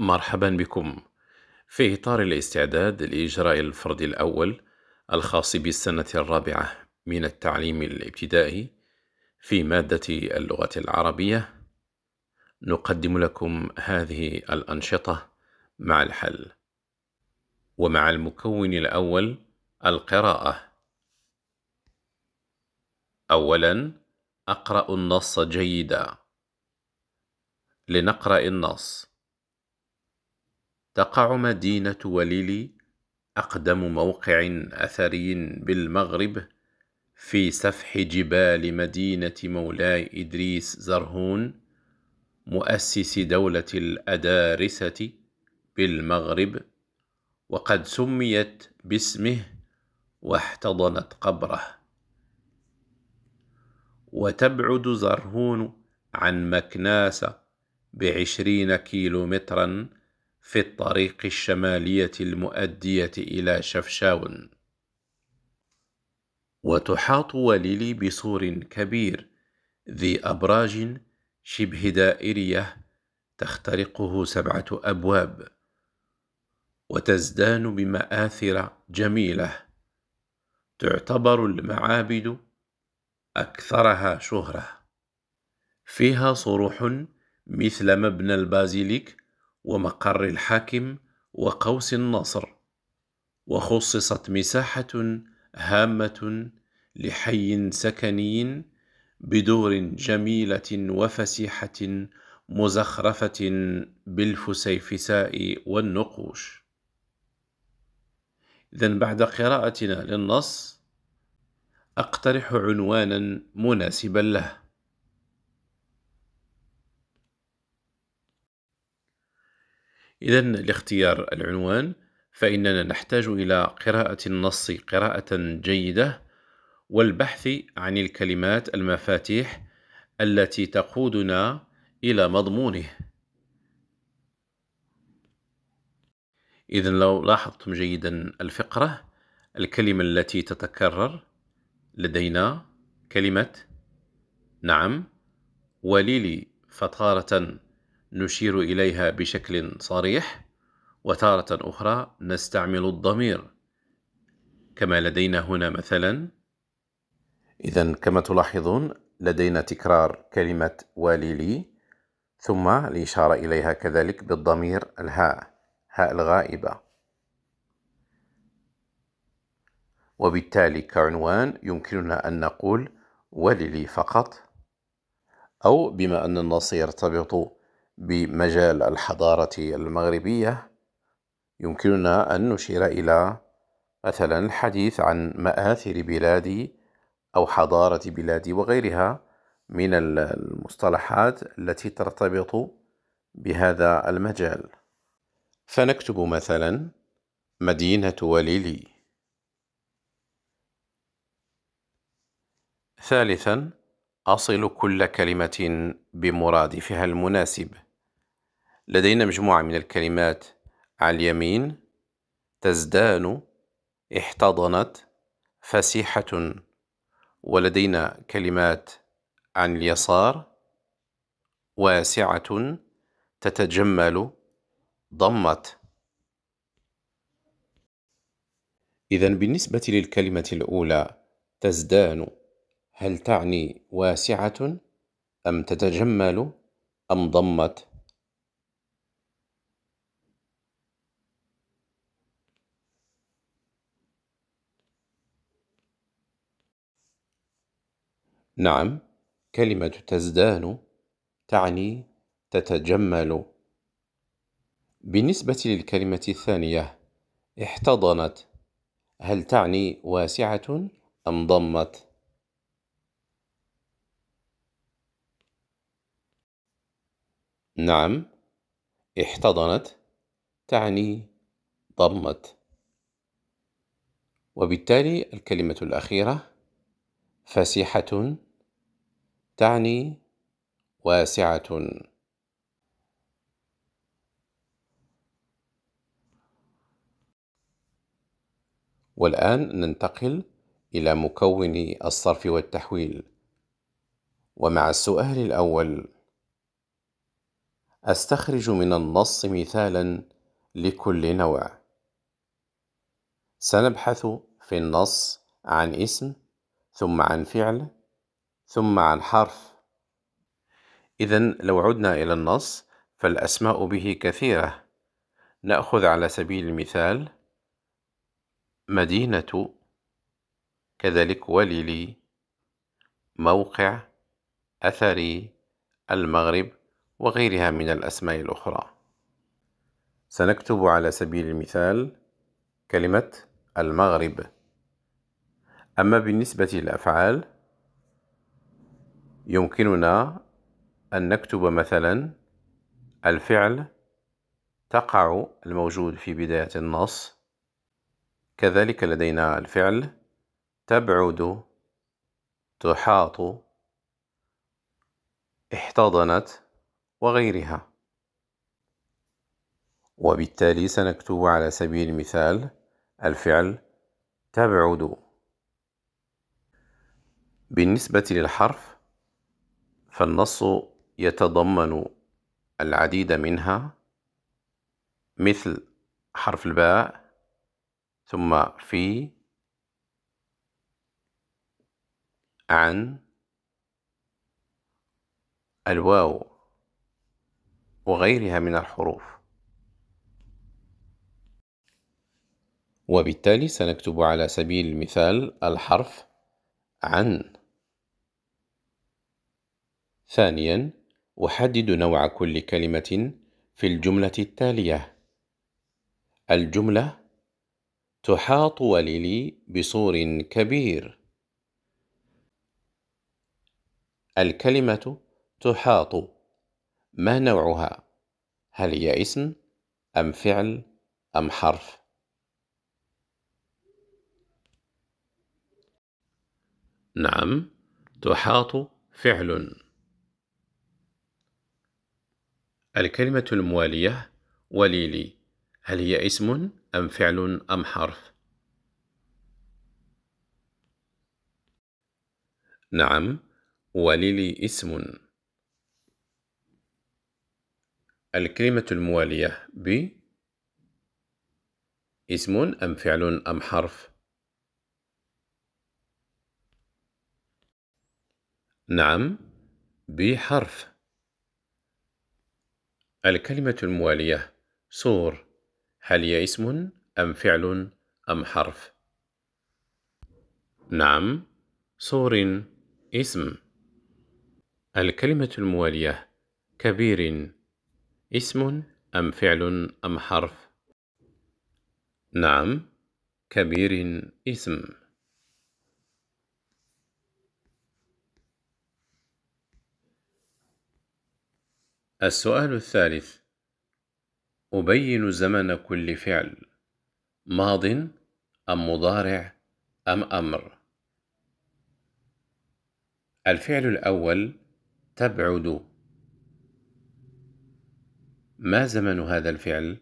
مرحبا بكم في إطار الاستعداد لإجراء الفرد الأول الخاص بالسنة الرابعة من التعليم الابتدائي في مادة اللغة العربية نقدم لكم هذه الأنشطة مع الحل ومع المكون الأول القراءة أولا أقرأ النص جيدا لنقرأ النص تقع مدينة وليلي أقدم موقع أثري بالمغرب في سفح جبال مدينة مولاي إدريس زرهون مؤسس دولة الأدارسة بالمغرب وقد سميت باسمه واحتضنت قبره وتبعد زرهون عن مكناس بعشرين كيلومترًا في الطريق الشمالية المؤدية إلى شفشاون وتحاط وليلي بسور كبير ذي أبراج شبه دائرية تخترقه سبعة أبواب وتزدان بمآثر جميلة تعتبر المعابد أكثرها شهرة فيها صروح مثل مبنى البازيليك ومقر الحاكم وقوس النصر وخصصت مساحه هامه لحي سكني بدور جميله وفسيحه مزخرفه بالفسيفساء والنقوش اذا بعد قراءتنا للنص اقترح عنوانا مناسبا له إذا لاختيار العنوان فإننا نحتاج إلى قراءة النص قراءة جيدة والبحث عن الكلمات المفاتيح التي تقودنا إلى مضمونه. إذا لو لاحظتم جيدا الفقرة الكلمة التي تتكرر لدينا كلمة نعم وليلي فطارة نشير إليها بشكل صريح وتارة أخرى نستعمل الضمير كما لدينا هنا مثلا إذا كما تلاحظون لدينا تكرار كلمة واليلي ثم الإشارة إليها كذلك بالضمير الهاء هاء الغائبة وبالتالي كعنوان يمكننا أن نقول لي فقط أو بما أن النص يرتبط بمجال الحضارة المغربية يمكننا أن نشير إلى مثلا الحديث عن مآثر بلادي أو حضارة بلادي وغيرها من المصطلحات التي ترتبط بهذا المجال فنكتب مثلا مدينة وليلي ثالثا أصل كل كلمة بمرادفها المناسب لدينا مجموعة من الكلمات على اليمين تزدان احتضنت فسيحة ولدينا كلمات عن اليسار واسعة تتجمل ضمت إذا بالنسبة للكلمة الأولى تزدان هل تعني واسعة أم تتجمل أم ضمت؟ نعم كلمة تزدان تعني تتجمل بالنسبة للكلمة الثانية احتضنت هل تعني واسعة أم ضمت نعم احتضنت تعني ضمت وبالتالي الكلمة الأخيرة فسيحه تعني واسعة والآن ننتقل إلى مكون الصرف والتحويل ومع السؤال الأول أستخرج من النص مثالا لكل نوع سنبحث في النص عن اسم ثم عن فعل ثم عن حرف إذا لو عدنا إلى النص فالأسماء به كثيرة نأخذ على سبيل المثال مدينة كذلك وليلي موقع أثري المغرب وغيرها من الأسماء الأخرى سنكتب على سبيل المثال كلمة المغرب أما بالنسبة للأفعال يمكننا أن نكتب مثلا الفعل تقع الموجود في بداية النص كذلك لدينا الفعل تبعد تحاط احتضنت وغيرها وبالتالي سنكتب على سبيل المثال الفعل تبعد بالنسبة للحرف فالنص يتضمن العديد منها مثل حرف الباء ثم في عن الواو وغيرها من الحروف وبالتالي سنكتب على سبيل المثال الحرف عن ثانيا أحدد نوع كل كلمة في الجملة التالية الجملة تحاط وليلي بصور كبير الكلمة تحاط ما نوعها؟ هل هي اسم أم فعل أم حرف؟ نعم تحاط فعل الكلمة الموالية وليلي هل هي اسم أم فعل أم حرف؟ نعم وليلي اسم الكلمة الموالية ب اسم أم فعل أم حرف؟ نعم بحرف الكلمة الموالية صور هل هي اسم أم فعل أم حرف؟ نعم صور اسم الكلمة الموالية كبير اسم أم فعل أم حرف؟ نعم كبير اسم السؤال الثالث أبين زمن كل فعل ماض أم مضارع أم أمر الفعل الأول تبعد ما زمن هذا الفعل؟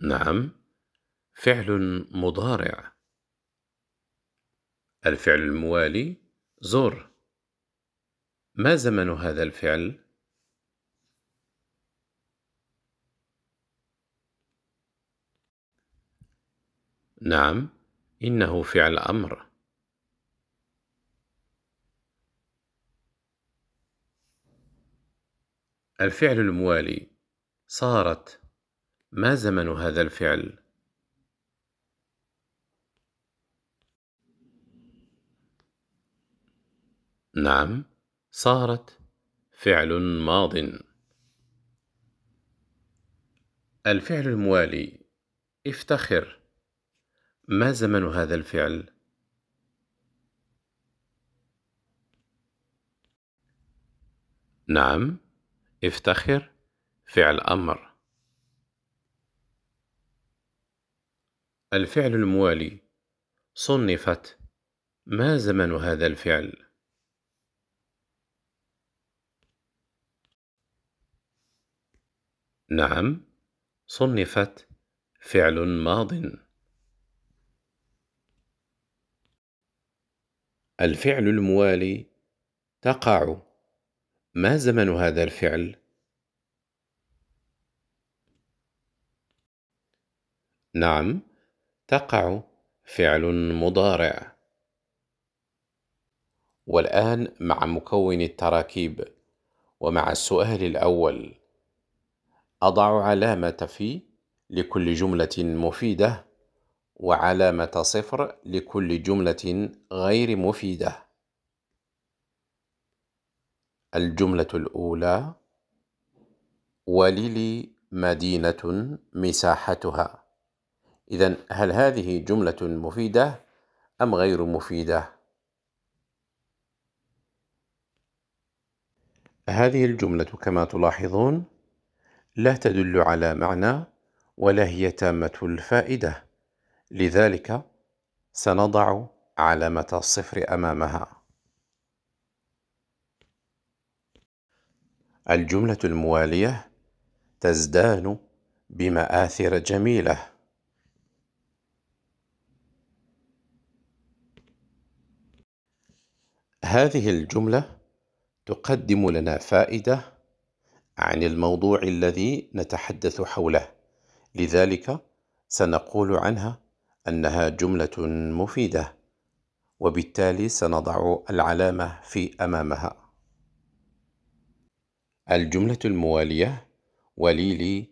نعم فعل مضارع الفعل الموالي زر ما زمن هذا الفعل نعم انه فعل امر الفعل الموالي صارت ما زمن هذا الفعل نعم صارت فعل ماض الفعل الموالي افتخر ما زمن هذا الفعل نعم افتخر فعل امر الفعل الموالي صنفت ما زمن هذا الفعل نعم صنفت فعل ماض الفعل الموالي تقع ما زمن هذا الفعل نعم تقع فعل مضارع والان مع مكون التراكيب ومع السؤال الاول أضع علامة في لكل جملة مفيدة وعلامة صفر لكل جملة غير مفيدة الجملة الأولى وللي مدينة مساحتها إذا هل هذه جملة مفيدة أم غير مفيدة؟ هذه الجملة كما تلاحظون لا تدل على معنى ولا هي تامة الفائدة لذلك سنضع علامة الصفر أمامها الجملة الموالية تزدان بمآثر جميلة هذه الجملة تقدم لنا فائدة عن الموضوع الذي نتحدث حوله لذلك سنقول عنها انها جمله مفيده وبالتالي سنضع العلامه في امامها الجمله المواليه وليلي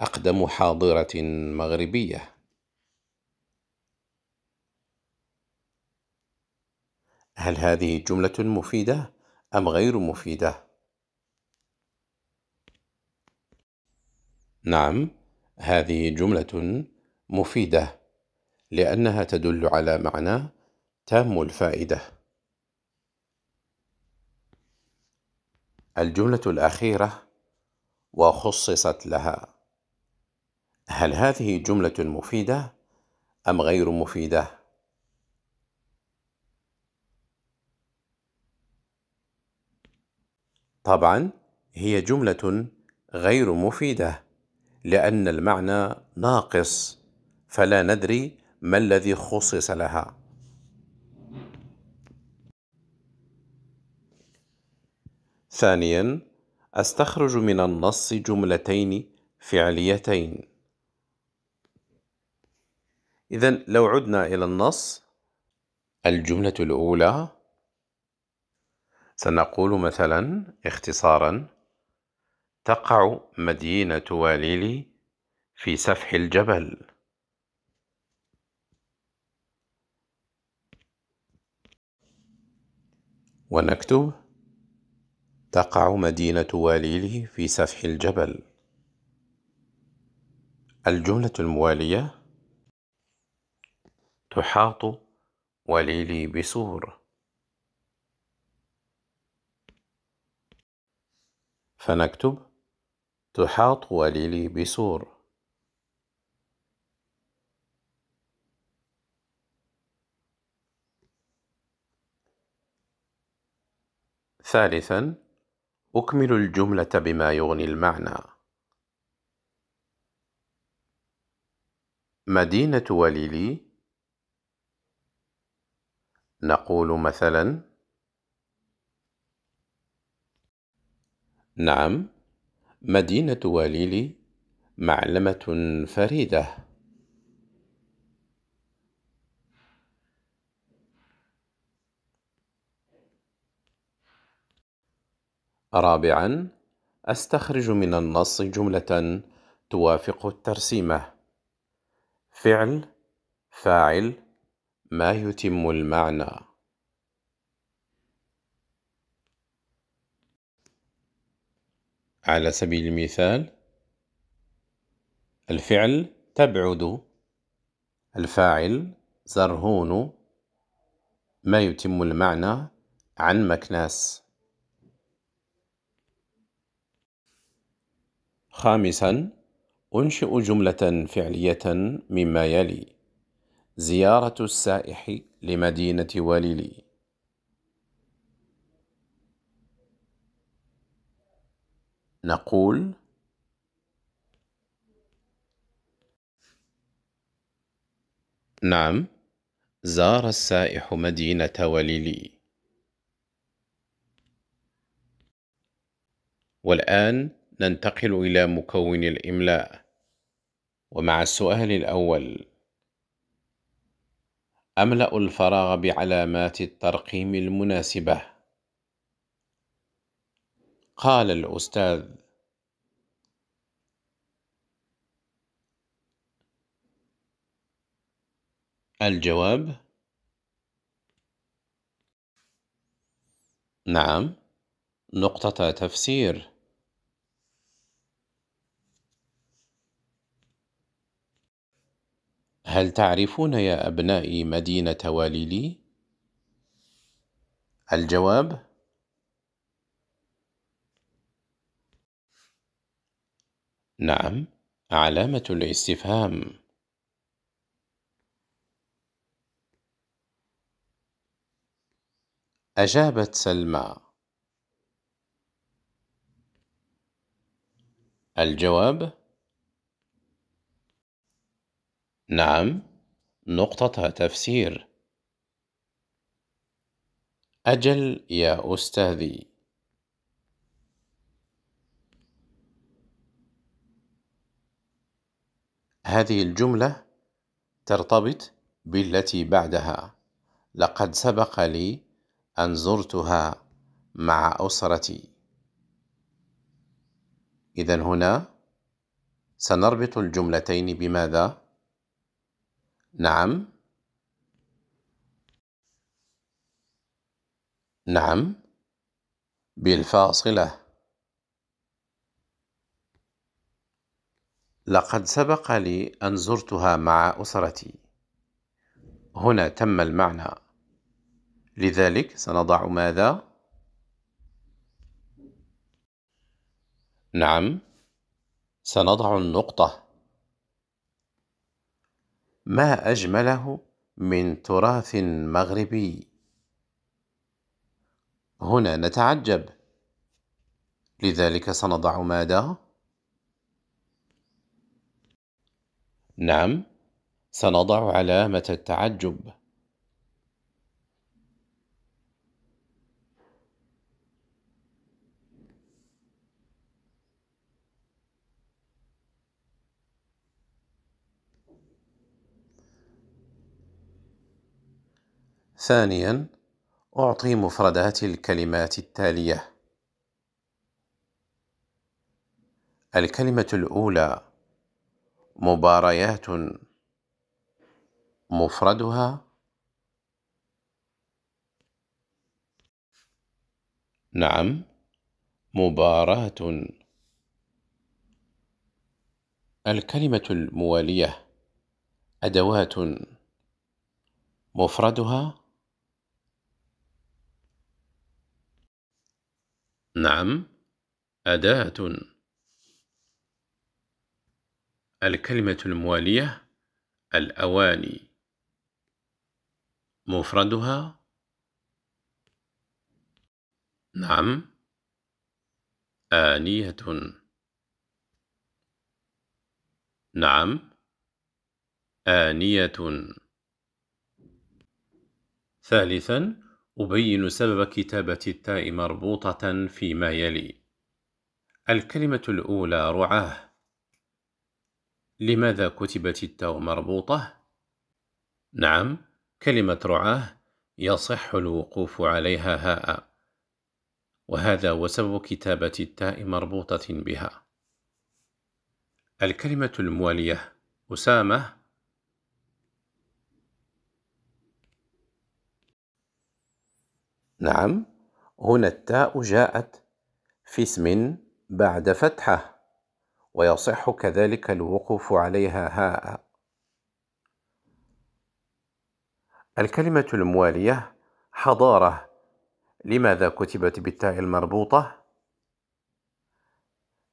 اقدم حاضره مغربيه هل هذه جمله مفيده ام غير مفيده نعم هذه جملة مفيدة لأنها تدل على معنى تام الفائدة. الجملة الأخيرة وخصصت لها. هل هذه جملة مفيدة أم غير مفيدة؟ طبعا هي جملة غير مفيده لأن المعنى ناقص فلا ندري ما الذي خصص لها ثانيا استخرج من النص جملتين فعليتين إذا لو عدنا إلى النص الجملة الأولى سنقول مثلا اختصارا تقع مدينة واليلي في سفح الجبل ونكتب تقع مدينة واليلي في سفح الجبل الجملة الموالية تحاط وليلي بسور فنكتب تحاط وليلي بسور ثالثا أكمل الجملة بما يغني المعنى مدينة وليلي نقول مثلا نعم مدينة وليلي معلمة فريدة رابعا أستخرج من النص جملة توافق الترسيمة فعل فاعل ما يتم المعنى على سبيل المثال الفعل تبعد الفاعل زرهون ما يتم المعنى عن مكناس خامسا أنشئ جملة فعلية مما يلي زيارة السائح لمدينة واليلي نقول نعم زار السائح مدينة وليلي والآن ننتقل إلى مكون الإملاء ومع السؤال الأول أملأ الفراغ بعلامات الترقيم المناسبة قال الأستاذ الجواب نعم نقطة تفسير هل تعرفون يا أبنائي مدينة واليلي؟ الجواب نعم علامة الاستفهام أجابت سلمى الجواب نعم نقطة تفسير أجل يا أستاذي هذه الجملة ترتبط بالتي بعدها لقد سبق لي أن زرتها مع أسرتي إذا هنا سنربط الجملتين بماذا؟ نعم نعم بالفاصلة لقد سبق لي أن زرتها مع أسرتي. هنا تم المعنى. لذلك سنضع ماذا؟ نعم، سنضع النقطة. ما أجمله من تراث مغربي. هنا نتعجب. لذلك سنضع ماذا؟ نعم سنضع علامه التعجب ثانيا اعطي مفردات الكلمات التاليه الكلمه الاولى مباريات مفردها نعم مباراة الكلمة الموالية أدوات مفردها نعم أداة الكلمة الموالية الأواني مفردها نعم آنية نعم آنية ثالثا أبين سبب كتابة التاء مربوطة فيما يلي الكلمة الأولى رعاه لماذا كتبت التاء مربوطة؟ نعم كلمة رعاه يصح الوقوف عليها هاء وهذا وسبب كتابة التاء مربوطة بها الكلمة الموالية أسامة نعم هنا التاء جاءت في اسم بعد فتحه ويصح كذلك الوقوف عليها هاء الكلمة الموالية حضارة لماذا كتبت بالتاء المربوطة؟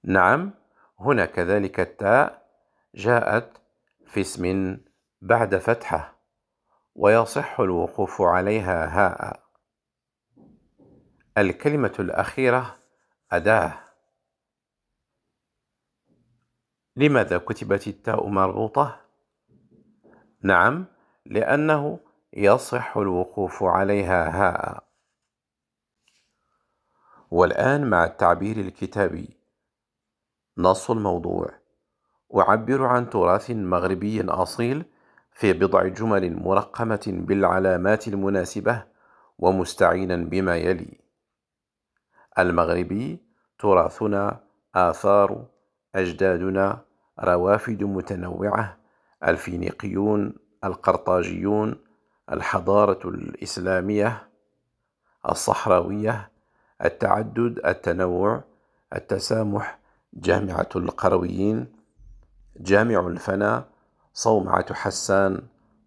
نعم هنا كذلك التاء جاءت في اسم بعد فتحة ويصح الوقوف عليها هاء الكلمة الأخيرة أداة لماذا كتبت التاء مربوطة؟ نعم لأنه يصح الوقوف عليها هاء والآن مع التعبير الكتابي نص الموضوع أعبر عن تراث مغربي أصيل في بضع جمل مرقمة بالعلامات المناسبة ومستعينا بما يلي المغربي تراثنا آثار أجدادنا روافد متنوعة الفينيقيون القرطاجيون الحضارة الإسلامية الصحراوية التعدد التنوع التسامح جامعة القرويين جامع الفنا صومعة حسان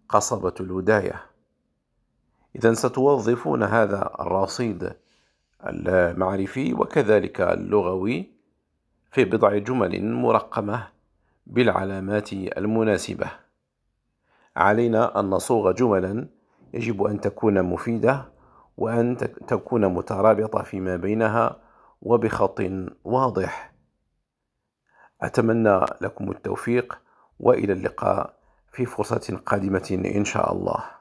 قصبة الوداية إذا ستوظفون هذا الرصيد المعرفي وكذلك اللغوي في بضع جمل مرقمه بالعلامات المناسبة علينا أن نصوغ جملا يجب أن تكون مفيدة وأن تكون مترابطة فيما بينها وبخط واضح أتمنى لكم التوفيق وإلى اللقاء في فرصة قادمة إن شاء الله